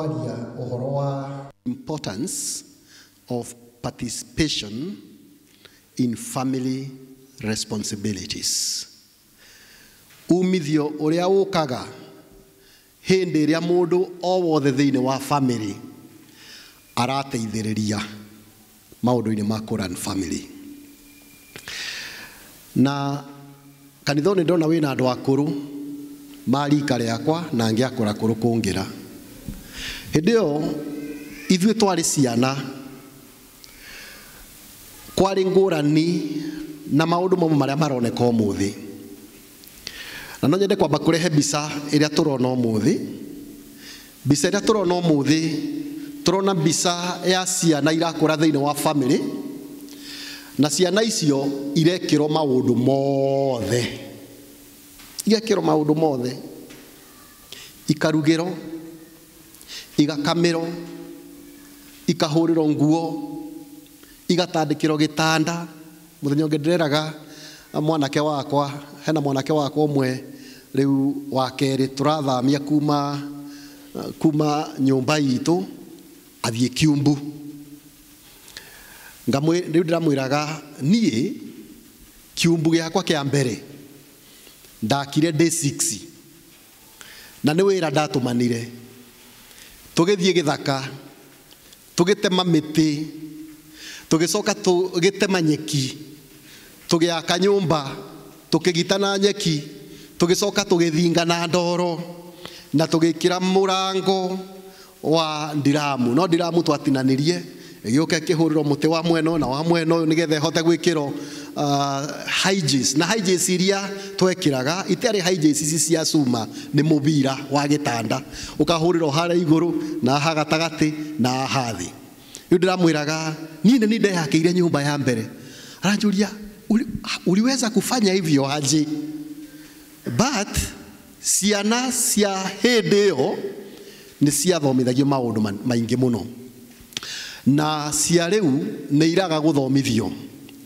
kwaria uhoro wa importance of participation in family responsibilities umithio uria ukaga hindi ria mundu o wothe thiini wa family arateithiriria maundu-ini ma kuran family na kanitha ni ndona wina andu akuru marika riakwa na ngiakura kuru kungira hĩndĩ ĩyo ithuĩ twarĩ ciana kwarĩ ngũrani na maũndũ mamwe marĩa maroneka ũmũthĩ na no nyende kwamba kũrehe mbica ĩrĩa tũrona ũmũthĩ mbica ĩrĩa tũrona ũmũthĩ tũrona mbica ya ciana irakũra thĩinĩ wa bamĩrĩ na ciana icio irekĩrwo maũndũ mothe igekĩrwo maũndũ mothe ikarugĩrwo igakamĩrwo ikahũrĩrwo nguo igatandĩkĩrwo gitanda mũthenya ũngĩ ndĩreraga mwanake wakwa hena mwanake wakwa ũmwe rĩu wa kerĩ tũrathamia kuma kuma nyumba itũ athiĩ kiumbu riu ndiramwiraga nie kiumbu gĩakwa kĩa mbere ndakire day 6 na ni wira ndatũmanire tugithie githaka tugitema miti tugicoka tugitema nyeki tugiaka nyumba tukigitana nyeki tugicoka tugithinga na ndoro na tugikira murango wa ndiramu no ndiramu twatinanirie igiuka kihuriro muti wa mweno na wa mweno nigethe hote gwikiro hijis uh, na hijis iria twekiraga itiarä hijis ici cia cuma nä må bira wa gä tanda å kahå rä harä igå na hagatagati na hathi yu ndiramwiraga u ndä ramwä raga niä nä ire nyå mba ya mbere aranjuria ria uliweza kufanya hivyo aje but ciana cia hĩndĩ ĩyo nĩ ciathomithagio maundu maingi muno na cia rĩu nĩ iraga guthomithio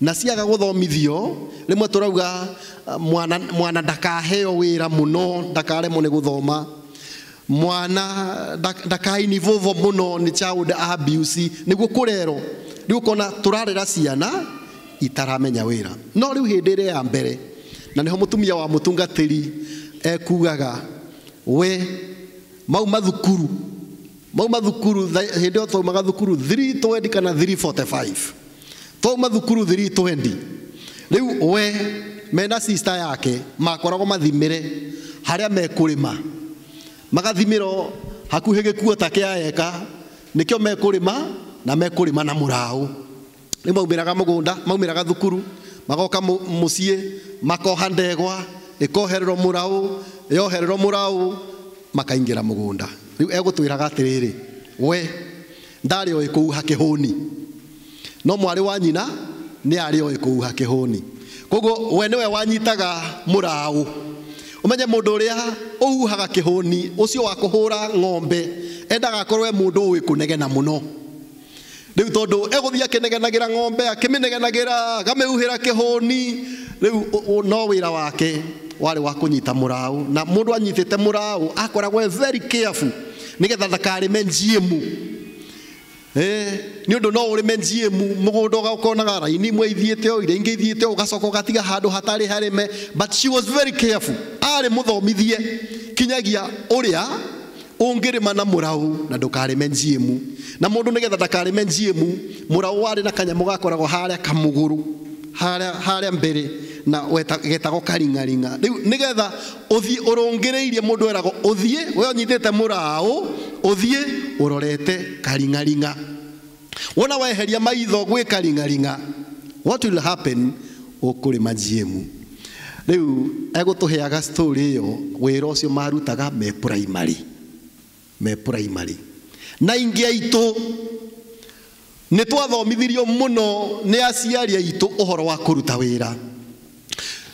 na ciaga guthomithio rimwe turauga ah, mwana mwana ndakaheo wira muno ndakaremwo ni guthoma mwana ndakaini vovo muno ni child abuse niguo kurero riu kona turarira ciana itaramenya wira no riu hindire ya mbere na niho mutumia wa mutungatiri ekugaga we mau mathukuru mau mathukuru hindi yo twaumaga thukuru 320 kana 345 twauma thukuru thiri twendi riu we mena sista yake makoragwo mathimire haria mekurima magathimiro hakuhi gikuo ta kia eka nikio mekurima na mekurima na murau ni maumiraga mugunda maumiraga thukuru magoka mucii makoha ndegwa ikohererwo murau yohererwo murau makaingira mugunda riu egutwiraga atiriri we ndari oikuu hakihuni no mwarä wa nyina nä arä oä kå huha kä hå ni koguo we nä we wanyitaga må raå å menye må ndå å rä a å huhaga kä hå ni å cio wa kå hå ra ng'ombe endaga e må ndå å ä kå negena må no rä u tondå egå thiä akä negenagä ra ng'ombe akä mä negenagä ra gamä huhä ra kä hå ni rä u no wä ra wake warä wa kå nyita må raå na må ndå anyitä te må raå akoragwo e nä getha thakarä me njiä nä å ndå no å rä me njiä mu må gå ndå ũgakonaga raini imwe ithiä o iria ingä ithiä te å gacoka å gatiga handå hatarä harä but she was very careful arä må thomithie kinyagia å rä a ma na mũraũ na ndũkarĩme mu na ndakarä nĩgetha ndakarĩme må mũraũ warä na kanyamå gakoragwo gå rå harä a mbere na getagwo karing'aring'a rä u nä getha å thiä å rä irie må ndå eragwo å thiä we å murao te må raå å thiä å rorete karing'aring'a wona weheria maitho gwä karing'aring'a what will happen å kå rä majiemu rä u egå tå heaga ä yo wä ra å cio marutaga me primary me primary na ingä aitå nä twathomithirio må no nä aciari aitu å horo wa kå ruta wä ra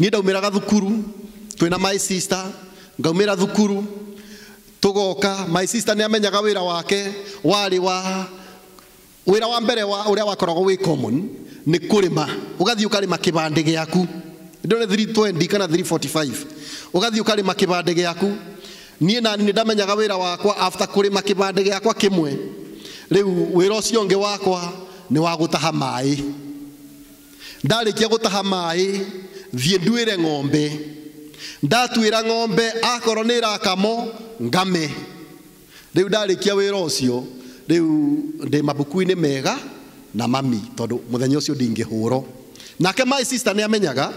niä ndaumä thukuru twä na my sister ngaumä ra thukuru tugoka my sister nä amenyaga wä ra wake warä wa wä ra wa mbere wa å rä a wakoragwo wä common nä kå ugathi ma å gathiä å karä ma kä gä aku ndone 320 kana 345 å gathiä å karä ma kä ni gä aku niä nani nä ndamenyaga wä ra wakwa after kå rä ma kä bandä gä akwa kä mwe rä u wä ra å cio å ngä wakwa nä wagutaha mai taha maä ndarä kia gå taha maä thiä nduä ng'ombe ndatuä ra ng'ombe akorwo nä rakamo ngame rä u ndarä kia wä ra å cio rä u ndä mabuku-inä mega na mami tondå må thenya å cio ndingä hå ro nake my sister nä amenyaga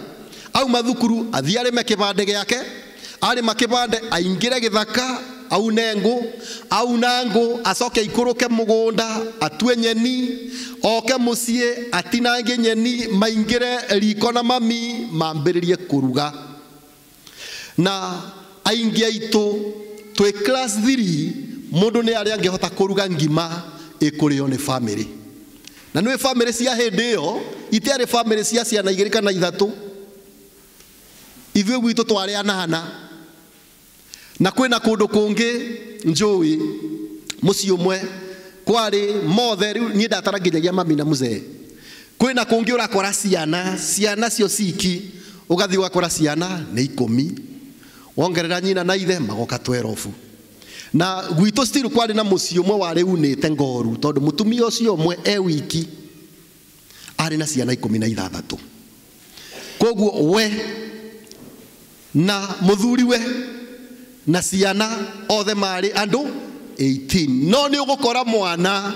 au mathukuru athiä arä me kä bande gä ake arä ma kä bande aingä re gä thaka au ngå au ngå acoke ikå ke mugunda atue nyeni oke muciä atinangie nyeni maingä riko na mami mambä rä rie kå ruga na aingi aitå twä class 3 må ndå nä arä angä hota kå ruga ngima ĩkå rä family nä bamä na nä bamä cia hä ndä ä yo itiarä bamä cia ciana igä rä kana ithatå ithuä gwitå twarä anana na kwina kundu kungi njui muci umwe kwari mothe riu nie ndatara nginyagia mami na muzee kwina kungi urakora ciana ciana cio ciki ugathi ugakora ciana ni ikumi wongerera nyina na ithe magoka twerobu na gwitå still kwarä na må ciä å mwe warä unä te ngoru tondå må tumia å cio mwe e wiki arä na ciana ikå mi na ithathatå koguo we na må thuriwe na ciana othe marä andå 18 no nä å gå kora mwana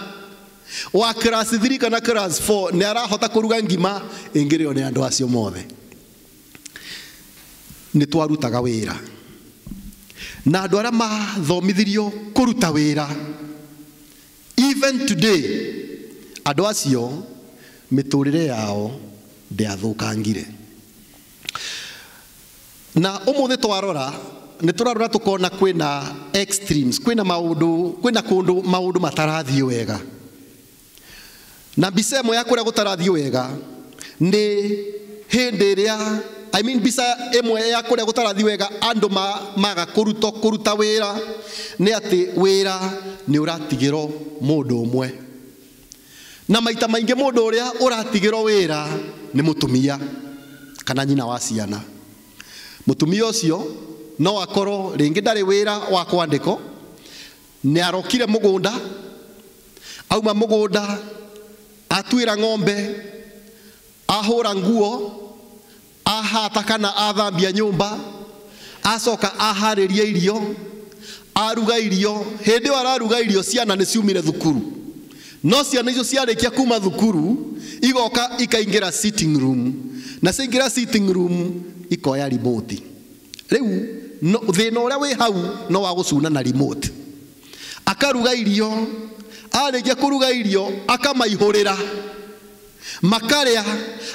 wa class 3 kana class 4 nä arahota kå ruga ngima ä ngä rä nä andå acio mothe nä twarutaga wä ra na andå arĩa mathomithirio kå ruta wä ra even today andå acio mä tå rä re yao ndäathå kangire na å må thä twarora nä tå rarora tå kona kwäna kwäna maå kwäna kå maå ndå matarathiä wega na mbica ä mwe ya kå rä a gå tarathiä wega nä hä ndä I mean, mbica mwe ya gå gũtarathi wega andũ ma, maga wä ra nä å ratigä wĩra må ndå å mwe na maita ratigä mũndũ wä ra nä må tumia kana nyina wa ciana å cio no akorwo ringi ndari wira wa kwandiko ni arokire mugunda auma mugunda atuira ng'ombe ahura nguo ahata kana athambia nyumba acoka ahariria irio aruga irio hindi iyo araruga irio ciana ni ciumire thukuru no ciana icio ciarikia kuma thukuru igoka ikaingira sitting room na ciaingira sitting room ikoya riboti riu thina uria wi hau no wa gucuna na remote akaruga irio arikia kuruga irio akamaihurira makaria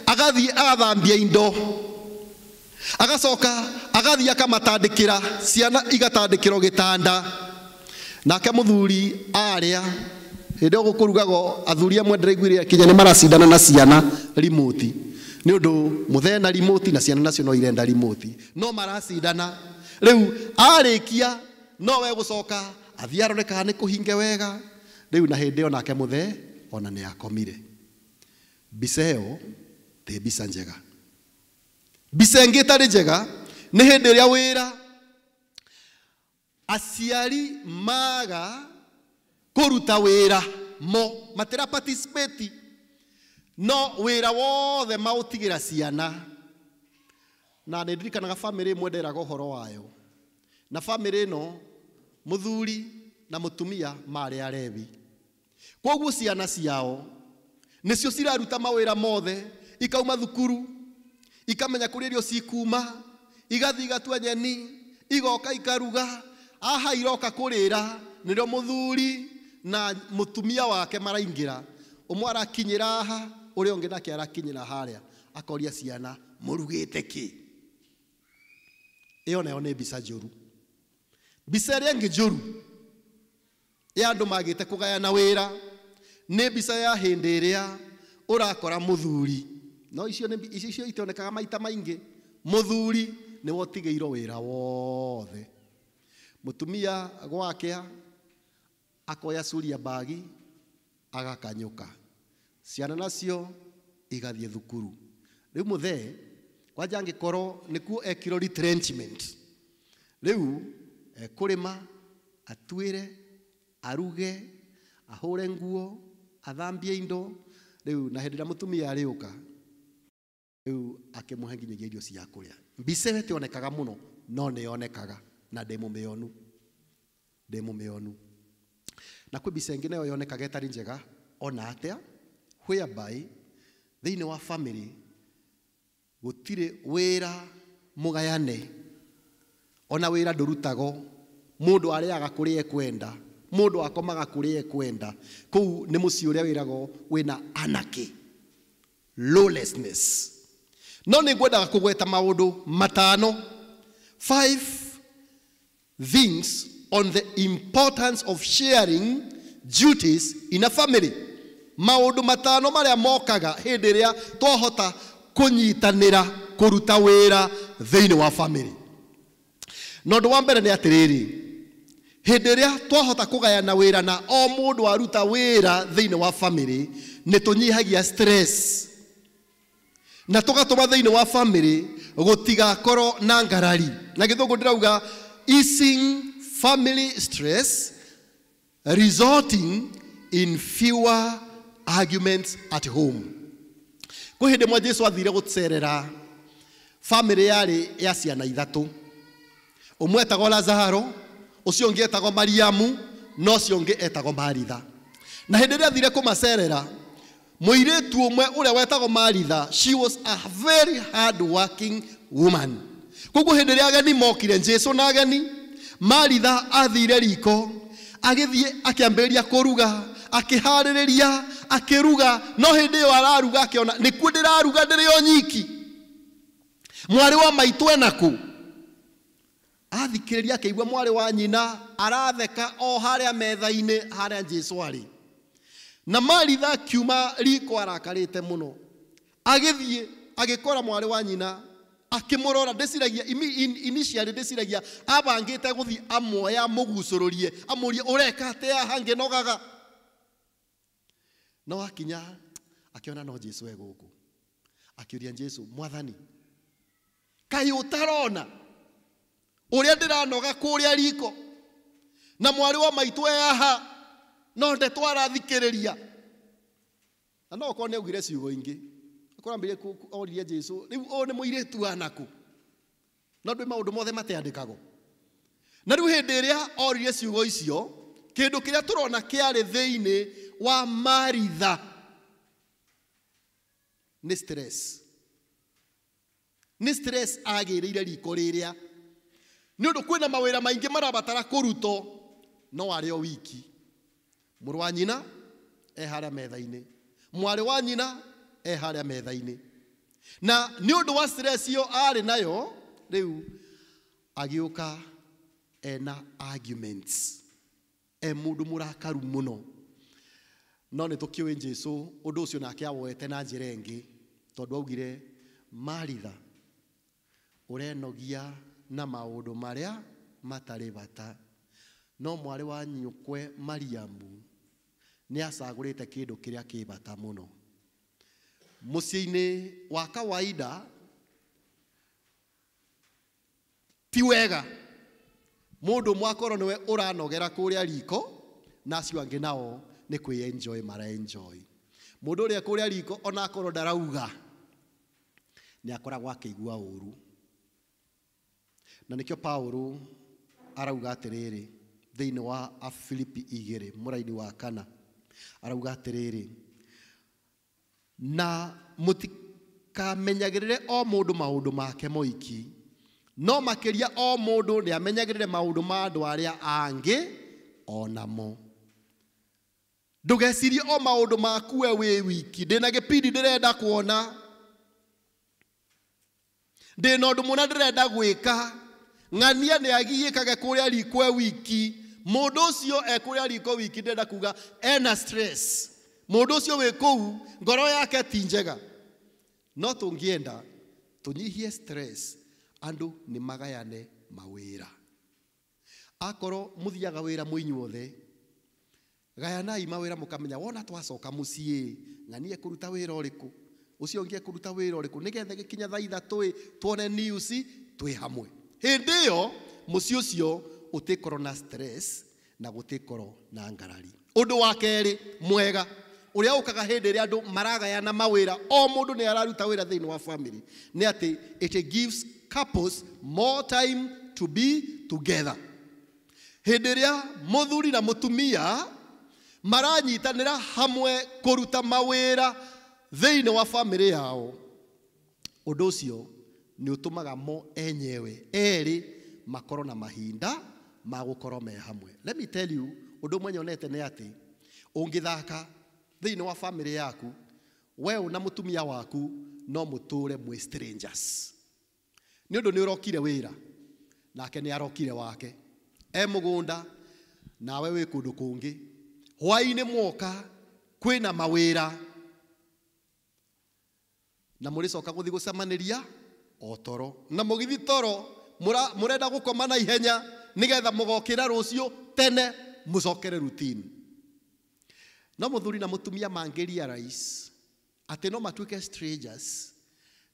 agathii agathambia indo agacoka agathii akamatandikira ciana igatandikiro gitanda nake muthuri aria hindi o gå kå athuri amwe ndiraiguire akinya nä maracindana na ciana remote nä å ndå må na na ciana nacio no irenda remote no maracindana riu arikia no we gucoka athiarore rore kana ni kuhinge wega riu na hindi onake muthe ona ni akomire mbica te ti mbica njega mbica ĩngĩ ĩtarĩ njega nĩ hĩndĩ ĩrĩa wĩra aciari maga kũruta wira mo matira participate no wĩra wothe maũtigĩra ciana na nä ndirikanaga bamä mwe nderaga å horo wayo na bamä no muthuri na mutumia marä arevi koguo ciana ciao cio ciraruta ra mothe ikauma thukuru ikamenya kå rä rio cikuma igathiĩ igatua nyeni igoka ikaruga aha iroka kå rä ra nä rä muthuri na mutumia wake maraingä mwe arakinyä ra aha å rä a å ngä nake arakinyä ra harä a akoria ciana må rugä te kä ĩyo nayo nä mbica ru mbica ĩrĩa njå ru ya gaya na wä ra nä mbica ya å rakora må thuri no icio icio itionekaga maita maingĩ mũthuri irwo wä ra wothe tumia gwake akoya curia mbagi ka ciana nacio igathiä thukuru må thee kwanja nä kuo ekirwo rä ma atuä re aruge re nguo athambie indo u na hindi ria mutumia ariuka riu akimuhe nginyagia irio cia a mbica ĩyo onekaga må no nä yonekaga na ndĩ mũmĩonu ndĩ mũmĩonu na kwĩ mbica ngä nayo yonekaga ĩtarĩ njega ona atĩa whereby thĩinĩ wa family gutire wira mugayane ona wira ndurutago mundu ariaga kuri ekwenda mundu akomaga kuri ekwenda kuu ni muci uria wirago wina anarchy lawlessness no ni ngwendaga kugweta maundu matano five things on the importance of sharing duties in a family maundu matano maria mokaga hindi iria twahota kunyitanira kuruta wira thini wa family no ndu wa mbere ni atiriri hindi ria twahota kugayana wira na o mundu aruta wira thini wa family ni tunyihagia stress na tugatuma thiini wa family koro na ngarari na githungu ndirauga easing family stress resorting in fewer arguments at home kå hä ndä mwe jesu athire gå cerera bamä yarä ya ciana ithatå å mwe etagwo lazaro å cio å ngä etagwo mariamu no cio ngä etagwo maritha na hä ndä ä rä athire kå macerera mũirĩtu ũmwe ũrĩa wetagwo maritha she was a very hard working woman koguo hĩndĩ ĩrĩa ageni mokire jesu na ageni maritha athire riko ria kå ruga akihaririria akiruga no hindi yo araruga akiona nikuo ndiraruga ndiri o nyiki mwari wa maitu enaku athikiriria akaigua mwari wa nyina aratheka o haria metha-ini haria jesu ari na maritha kiuma riko arakarite muno agithie agikora mwari wa nyina akimurora ndeciragia initially ndeciragia abangite guthii amwoya mugucururie amurie ureka te ahange nogaga no akinya akiona no Jesu e guku akiuria Jesu mwathani kai utarona uria ndiranoga kuria riko na mwari wa maitũ eaha no ndetwarathikĩrĩria na no okorwo nĩ augire ciugo ingĩ ku oririe jesu rĩu ũyũ nĩ tu anaku no ndu maundu mothe mateandĩkagwo na rĩu hindi ĩrĩa oririe ciugo icio kindu kiria turona kĩarĩ thĩinĩ wa maritha nä stress nä stress agä ire riko rä rä a nä å ndå kwä na mawä ra maingä marabatara kå rutwo no arä o wiki må rå wa nyina eharä a metha-inä mwarä wa nyina eharä a metha-inä na nä å ndå wa stress ä yo arä nayo rä u agä å ka ena arguments e må ndå må rakaru må no no nä tå kä å jesu å ndå å cio nake awoete na njä ra ä ngä tondå augire maritha å renogia na maå ndå marä a matarä bata no mwarä wa nyåkwe mariamu nä acagå rä te kä ndå kä rä a kä bata må no må ciä-inä wa kawaida ti wega må ndå mwakorwo nä we å ranogera kå rä a riko na acio angä nao nä kwä enjoy mara enjoy må ndå å rä a kå rä a riko ona akorwo ndarauga nä akoragwo akä igua å ru na nä kä o paålå arauga atä rä rä thä inä wa afilipi igä rä må raini wa kana arauga atä rä rä na må tikamenyagä rä re o må ndå maå ndå make moiki no makä ria o må ndå nä amenyagä rä re maå ndå ma andå arä a angä onamo ndugecirie o maundu maku we wi wiki ndina gipindi ndirenda kuona ndina undu muna ndirenda gwika ng'ania nä agiäkage kå rä a riko e wiki må ndå å cio ekå rä a riko e wiki ndenda kuga ena stress må ndå å cio wä kå u ngoro yake ti njega no tå ngä enda tå nyihie stress andå nä magayane mawä ra akorwo må thiaga wä ra må inyuothe gayanai mawira mukamenya wona twacoka mucii ng'anie kuruta wira uriku ucio ngie kuruta wira uriku nigetha gikinya thaa ithatu i tuone news twi hamwe hindi iyo mucii ucio utikorwo na stress na gutikorwo na ngarari undu wa keri mwega uria ukaga hindi iria andu maragayana mawira o mundu ni araruta wira thiini wa family ni ati it gives couples more time to be together hindi iria muthuri na mutumia maranyitanĩra hamwe kũruta mawĩra thĩinĩ wa family yao ũndũ ũcio nĩ ũtũmaga mo enyewe eri makorwo na mahinda magukoro me hamwe let me tell you ũndũ mwenye onete nĩ ati ungithaka thĩinĩ wa family yaku we na mutumia waku no muture mwĩ strangers ni ũndũ ni urokire wira nake ni arokire wake e mugunda nawe wĩ kundu kungi hwainä mwoka kwä na mawä ra na må rä coka gå thiä gå cemanä ria o toro na må githi toro må renda gå koma na ihenya nä getha må gokä ra rå cio tene må cokere rutini no må thuri na må tumia mangä ria atä no matuä ke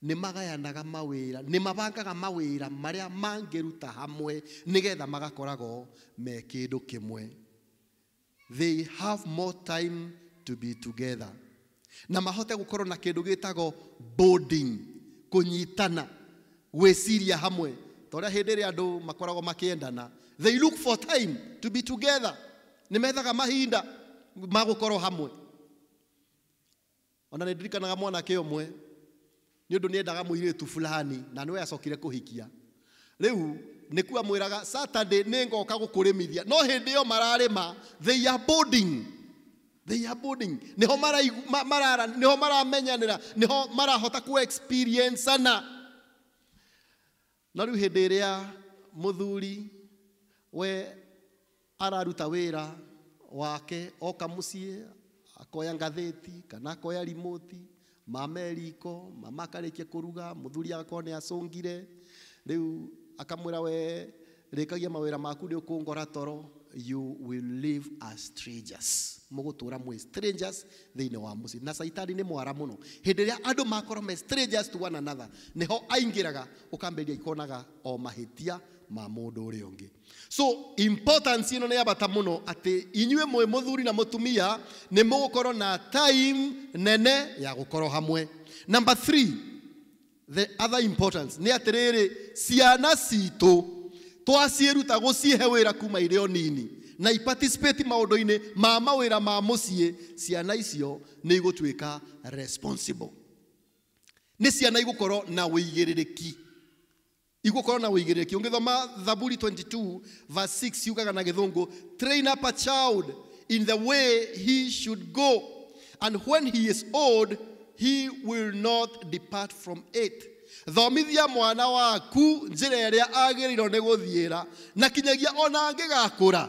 nä magayanaga mawä ra nä mabangaga mawä ra marä a mangä ruta hamwe nä getha magakoragwo me kä ndå kä mwe they have more time to be together na mahote gukorwo na kindu gitago boarding kunyitana gwiciria hamwe toria hindi ria andu makoragwo makiendana they look for time to be together ni methaga mahinda magukorwo hamwe ona nindirikanaga mwanake ũmwe nĩ ũndũ nĩendaga mũirĩtu fulani na nĩwe acokire kuhikia rĩu nikuwa mwiraga saturday ngoka gukurimithia no hindi yo mararima they are boarding they are boarding niho marara niho maramenyanira niho marahota ku experience na no riu hindi iria muthuri we araruta wira wake oka musie akoya ngatheti kana akoya rimoti mama eriko mama kuruga muthuri agakorwo asungire riu akamwira we rĩkagia mawĩra maku nĩ ũkũngora toro you will live as strangers mũgũtũra mwĩ strangers thĩinĩ wa mũciĩ na caitani nĩ mwara muno hederia ĩrĩa andũ me strangers to one another nĩho aingiraga ũkambĩria ikonaga o mahĩtia ma mũndũ uri ungi so importance ino nĩ ya muno mũno inywe inyuĩ muthuri na mutumia nĩ mũgũkorwo na time nene ya gũkorwo hamwe number three the other importance nä atärärä ciana citå ruta gå cihe wä ra kuma irä o nini na iparticipate maå-ndå-inä ma mawä ra ma må ciä ciana icio nä igå tuä ka responsible nä ciana igå korwo na wä igä rä rä ki korwo na ũigĩrĩrĩki ũngĩthoma thaburi 22 verse 6 yugaga na gĩthũngũ train up a child in the way he should go and when he is old he will not depart from it thomithia mwana waku njĩra ĩrĩa agĩrĩirwo nĩ gũthiĩra na kinyagia ona angĩgakũra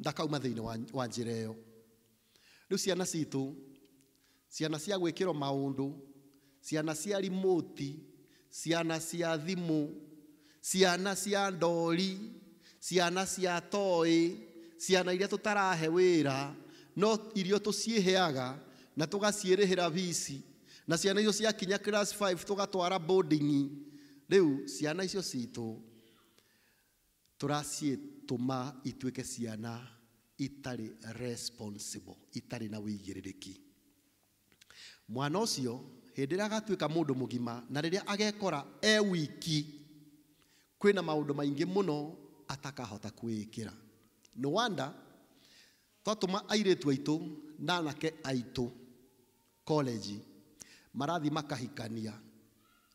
ndakauma thĩinĩ wa njĩra ĩyo rĩu ciana citũ ciana cia gwĩkĩrwo maũndũ ciana cia rimoti ciana cia thimũ ciana cia ndori ciana cia toĩ ciana iria tũtarahe wĩra no irio tũciĩheaga na tũgaciĩrĩhĩra vici na ciana icio ciakinya class 5 tugatwara boarding riu ciana icio citu tuma itweke ciana itari responsible itari na wigiririki mwana ucio hĩndĩ ĩrĩa agatuĩka mũndũ mũgima na riria agekora e wiki kwĩna maũndũ maingĩ mũno atakahota kwĩĩkĩra nĩ wanda twatũma airĩtu aitũ na anake aitũ marathi makahikania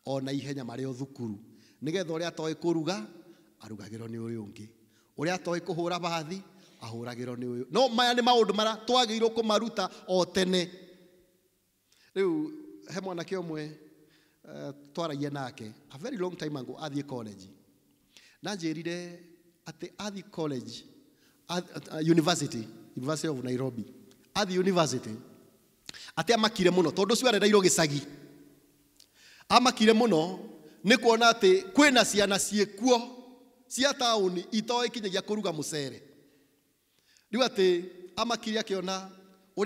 ona ihenya marä o thukuru nä getha å rä a atoä kå ruga arugagä rwo nä å å ngä å rä a atoä kå hå ra bathi ahå ragä rwo nä å no maya nä maå ndå mara twagä irwo kå maruta o tene rä u he mwanake å mwe uh, eh, twaragia nake a very long time ago athiä college na njä rire atä athiä college athi, uh, university university of nairobi athi university atia makire tondå å cio gä cagi amakire no nä kuona kwä na ciana ciikuo cia tauni itoe kinyagia cere rä u atä amakire rä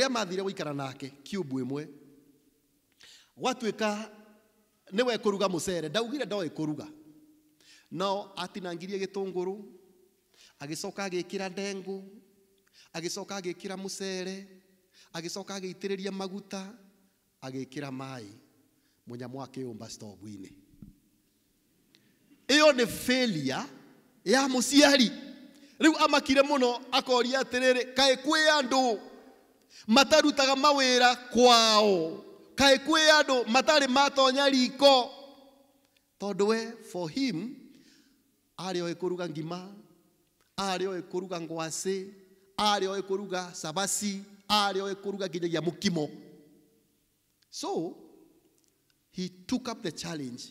a mathire ikara nake mwe nä we kå ruga må cere ndaugire kå ruga nao atinangirie agä coka agä kä ra må cere agicoka agiitiriria maguta agikira mai munyamu akiumba stobu-ini iyo ni failure ya muciari riu amakire muno akoria atiriri kai kwi andu matarutaga mawira kwao kai kwi andu matari matonya riko tondu we for him ari oe kuruga ngima ari oe kuruga ngwasi ari oe kuruga sabasi arioe kuruga nginyagia mukimo so he took up the challenge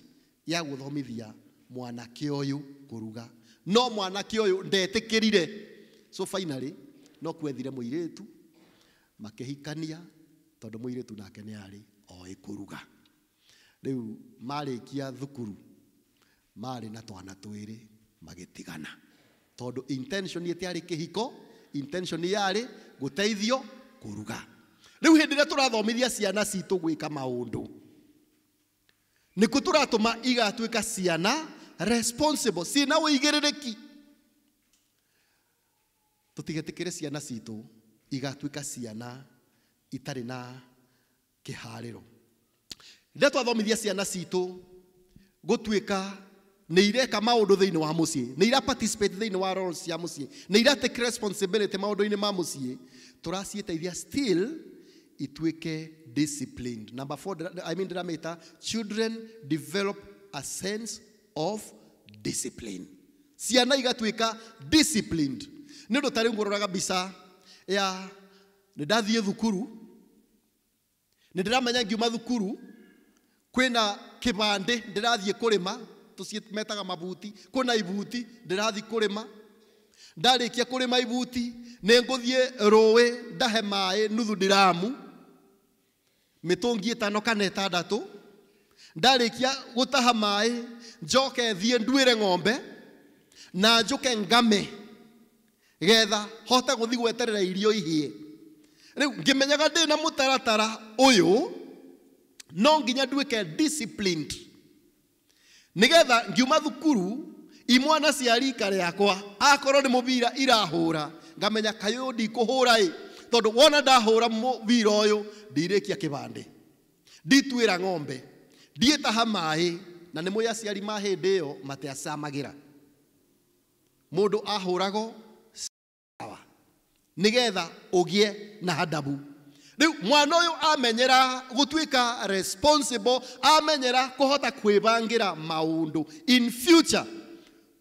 ya guthomithia mwanake kå kuruga no mwanake uyu ndetikirire so finally no kwethire tondå må irä tu nake kå ruga rä kuruga marä kia thukuru marä na twana twiri magitigana tondu intention kä hiko intention yari teithio kuruga riu hindi ria turathomithia ciana citu gwika maundu nikuo turatuma igatuika ciana responsible ciana uigiririki tutigetikire ciana citu igatuika ciana itari na kihariro riria twathomithia ciana tuä ka nä ireka maå ndå thä inä wa må ciä nä ira inä wa cia må ciä nä ira take responsibility maå ndå-inä ma må ciä Torah siete we are still it weke disciplined. Number four, I mean that matter, children develop a sense of discipline. Ciana igatuika disciplined. Nä ndå tarä ngåroraga bisa ya nä ndathiä thukuru nä ndä ramenya ngiuma thukuru kwĩna kĩbandĩ ndĩrathiĩ kũrĩma tũciĩmetaga mabuti na ibuti ndĩrathiĩ kũrĩma ndarĩkia kũrĩma ibuti nĩ ngũthiĩ rũĩ ndahe maĩ nuthu ndiramu mĩtũngi tano kana kia ndarĩkia gũtaha maĩ njoke thiĩ nduĩre ng'ombe na njũke ngame getha hote gũthiĩ gweterera irio ihie rĩu ngĩmenyaga ndĩ na mũtaratara ũyũ no nginya nduĩke disciplined nĩgetha ngiuma thukuru imwana cia rika riakwa akorwo nä må bira irahå ra ngamenya kayå ndikå hå i tondu tondå wona ndahå ra må bira å yå ndirä kia kä bandä ndituä ra ng'ombe ndiä taha maä na nä må ciari ma hä ndä ä yo mateacamagä ra må ndå ahå rago sawa nä getha å gä e na hadabu rä u mwana å yå amenyera gå tuä amenyera kå hota kwä bangä ra maå ndå in future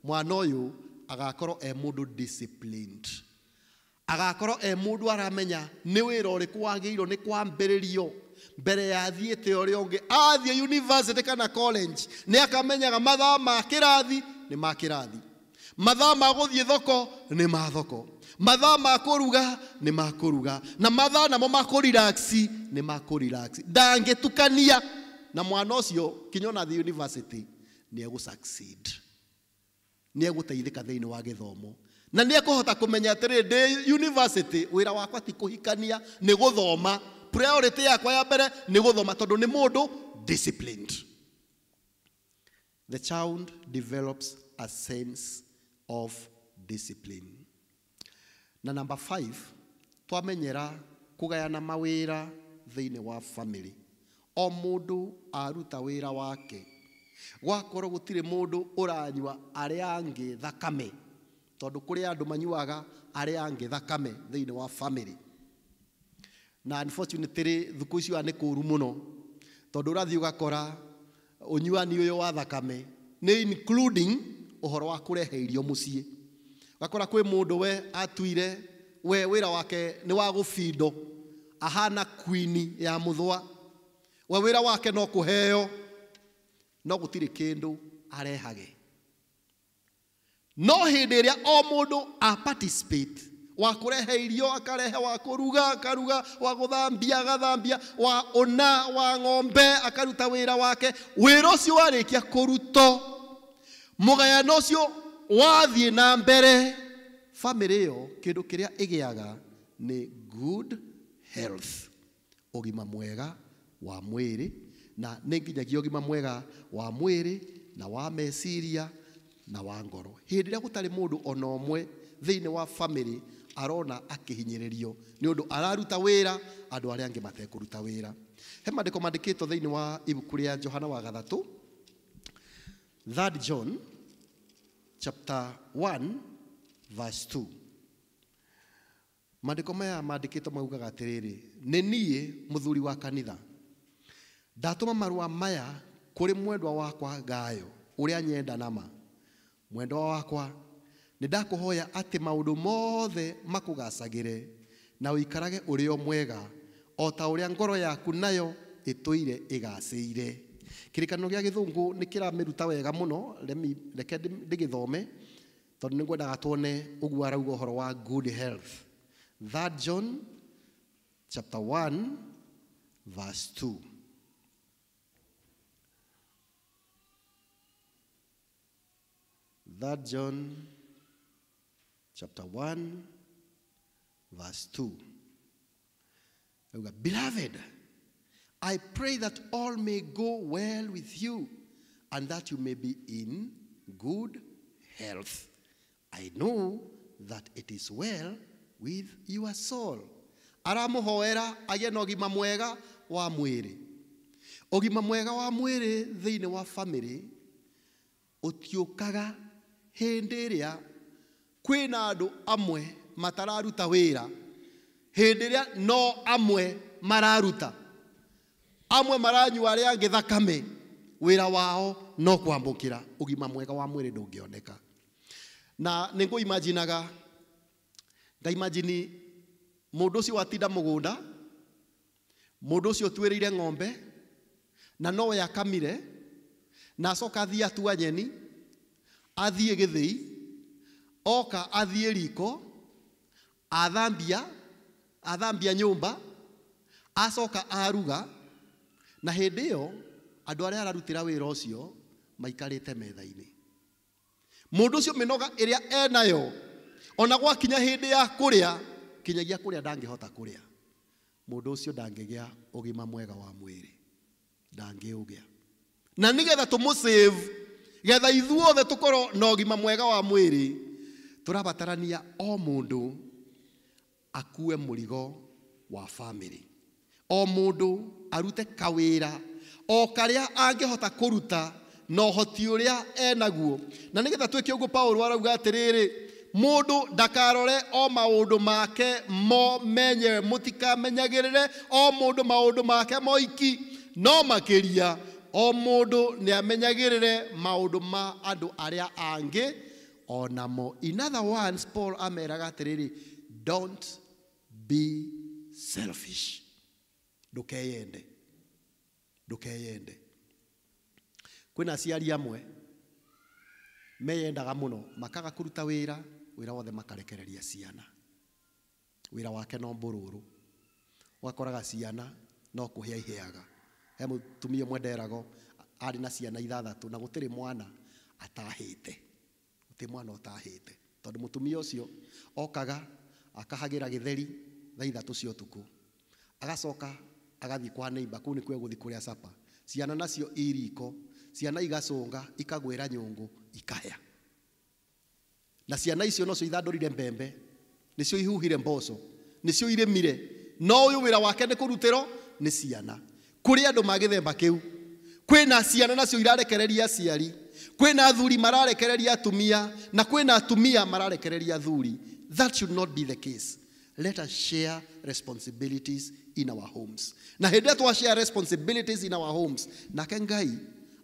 mwana å yå agakorwo e må ndå agakorwo e må ndå aramenya nä wä ra å rä kwagä irwo nä kwambä rä rio mbere ya thiä te å å rä a å ngä athiäuniää kana nä akamenyaga mathaa ma kä rathi nä makä rathi mathaa ma gå thiä thoko nä mathoko mathaa ma kå ruga nä makå ruga na mathaa namo ma kå ri nä ma kå ri ndangä tukania na mwana å cio kinya onathi unibä tä nä egå nä egåteithä thä wa gä na nä ekåhota kå menya atä rä university wä ra wakwa ti kå hikania nä gå thoma priority yakwa ya mbere nä gå thoma tondå nä må ndå disciplined the child develops a sense of discipline na number 5 twamenyera kugayana mawira thini wa family o mũndũ aruta wira wake gwakorwo gå tirä må ndå å ranyua arä a angä thakame tondå kå rä a andå manyuaga arä a angä thakame thä iniä wa famä rä natä rä thukå icio ga nä kå ru må no tondå å rathiä å gakora å nyuani å yå wa thakame nä å horo wa kå reheirio må ciä å gakora kwä må ndå we atuire we wä ra wake nä wa gå bindo ahana quini ya må thåa we wä ra wake no kå heo no gutire kä ndå arehage no hä ndä ä rä a o må ndå wa kå rehe irio akarehe wa kå ruga akaruga wa gå thambia agathambia wa ona wa ng'ombe akaruta wä ra wake wä ra å cio warä kia kå ruto må gayana å cio wathiä na mbere bamä yo kä ndå kä rä a ä gä aga nä good health å gima mwega wa mwä rä na nä nginyagia gima mwega wa mwĩrĩ na wa meciria na wa ngoro hĩndĩ ĩrĩa gũtarĩ mũndũ ona mwe thĩinĩ wa famĩlĩ arona nä å ndå araruta a angä matekå ruta wä ra he two thä inä wa ibuku a johana wa gathatũ third john chapter 1 verse 2 mandĩko maya mandĩkĩtwo maugaga nä niä må thuri wa kanitha ndatuma marua maya kuri mwendwa wakwa gayo uria nyenda nama mwendwa wakwa nindakuhoya ati maundu mothe makugacagire na uikarage uri o mwega o ta uria ngoro yaku nayo ituire igaciire kirikano gia githungu nikiramiruta wega muno reke ndigithome tondu ningwendaga tuone uguo arauga uhoro wa good health that john chapter 1 verse 2 That John chapter 1 verse 2. Beloved, I pray that all may go well with you and that you may be in good health. I know that it is well with your soul. aramuhoera agä na ũgima mwega wa mwĩrĩ ũgima mwega wa mwĩrĩ thĩinĩ wa bamĩrĩ ũtiũkaga hindi ria kwina andu amwe matararuta wira hindi ria no amwe mararuta amwe maranyua aria angi thakame wira wao no kwambukira ugima mwega wa mwiri ndungioneka na ningu imaginaga ngaimagini mundu ucio watinda mugunda mundu ucio twirire ng'ombe na nowe akamire na acoka athii atua nyeni thä i oka athiä riko athambia athambia nyumba acoka aruga na hĩndĩ ĩyo andũ arĩa ararutĩra wĩra ũcio maikarĩte metha mä noga ä rä a enayo ona gwakinya ndä ya a kinyagia å cio ndangä gä a å gima mwega wa gä a na må tũmũsave getha ithuothe tukorwo na gima mwega wa mwiri turabatarania o mundu akue murigo wa family o mundu arute kawira o karĩa angĩhota kuruta na ũhoti uria enaguo na nĩgetha twĩke ũguo paulo arauga atiriri mũndũ ndakarore o maũndũ make mo menyewe mũtikamenyagĩrĩre o mũndũ maũndũ make moiki no makĩria o mudu ni amenyagirire maudu ma adu aria angi onamo in other words paul ameraga atiriri don't be selfish ndukeyende ndukeyende kwina ciari amwe meyendaga muno makaga kuruta wira wira wothe makarekereria ciana wira wake no mbururu wakoraga ciana no kuhia iheaga he mutumia mwe nderago arä na ciana ithathatå na gũtirĩ mwana atahĩte gũtirĩ mwana ũtahĩte tondũ mũtumia ũcio okaga akahagĩra gĩtheri thaa ithatũ cia ũtukũ agacoka agathiä kwa neighbor kũu nĩkuo egũthiĩ kũrĩa sapa ciana nacio iriko ciana igacũnga ikagwĩra nyũngũ ikahĩa na ciana icio nocio rire mbembe nĩcio ihuhire mboco irä mire no wä ra wake rutä ro nä ciana kuri andu magithemba kiu kwina ciana nacio irarekereria aciari kwina athuri mararekereria atumia na kwina atumia mararekereria athuri that should not be the case let us share responsibilities in our homes na hĩndĩ ĩrĩa share responsibilities in our homes na kengai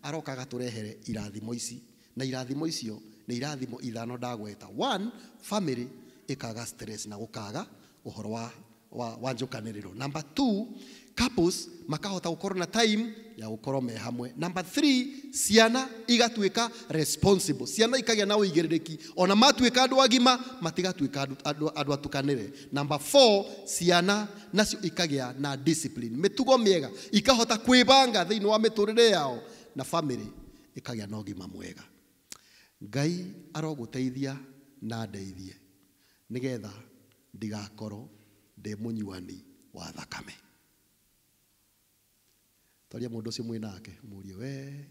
arokaga tũrehere irathimo ici na irathimo icio nĩ irathimo ithano ndagweta one family ĩkaga stress na gukaga ũhoro wa, wa, wa njũkanĩrĩro number two couples makahota gukorwo na time ya gukorwo me hamwe number 3 ciana igatuika responsible ciana ikagia na uigiriki ona matuika andu agima matigatuika andu atukanire number 4 ciana nacio ikagia na discipline mitugo miega ikahota kwibanga thiini wa miturire yao na family ikagia na ugima mwega ngai aroguteithia na ndeithie nigetha ndigakorwo ndi munyuani wa thakame twaria mundu ucio mwi nake murie we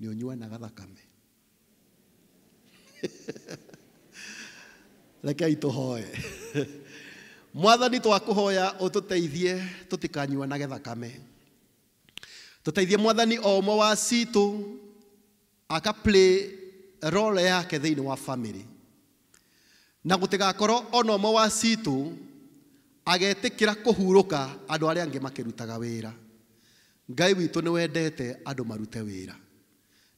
ni unyuanaga thakame rekei hoe mwathani twakuhoya na tutikanyuanage thakame teithie mwathani o ũmwe wa citå aka play role yake thĩinĩ wa family na gũtigakorwo ona ũmwe wa citũ agetĩkĩra kũhurũka angä makä rutaga wä ra ngai witå nä wendete andå marute wä ra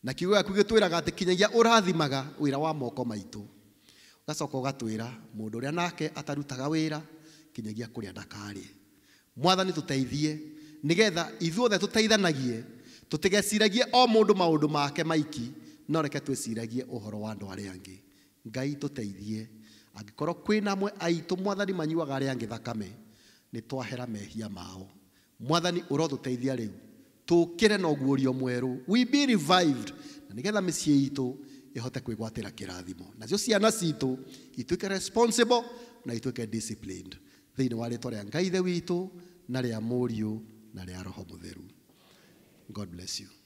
na kiugo gäaku gä twä raga atä kinyagia å rathimaga wä ra wa moko maitå gacoka gatwä ra rä a nake atarutaga wĩra kinyagia kũrĩa ndakarĩe mwathani tũteithie nĩgetha ithuothe tũteithanagie tũtigeciragie o mũndũ maũndũ make maiki no reke twĩciragie ũhoro wa andũ arĩa angĩ ngai tũteithie angĩkorwo kwĩna amwe aitũ mwathani manyuaga arĩa angĩ thakame nä twahera mehia mao mwathani urotuteithia riu tukire na guorio mweru we be revived na nigetha micie itu ihote kwigwatira kirathimo nacio ciana citu ituike responsible na ituike disciplined thiini wale ritwa ria ngai the witu na ria muriu na ria roho mutheru god bless you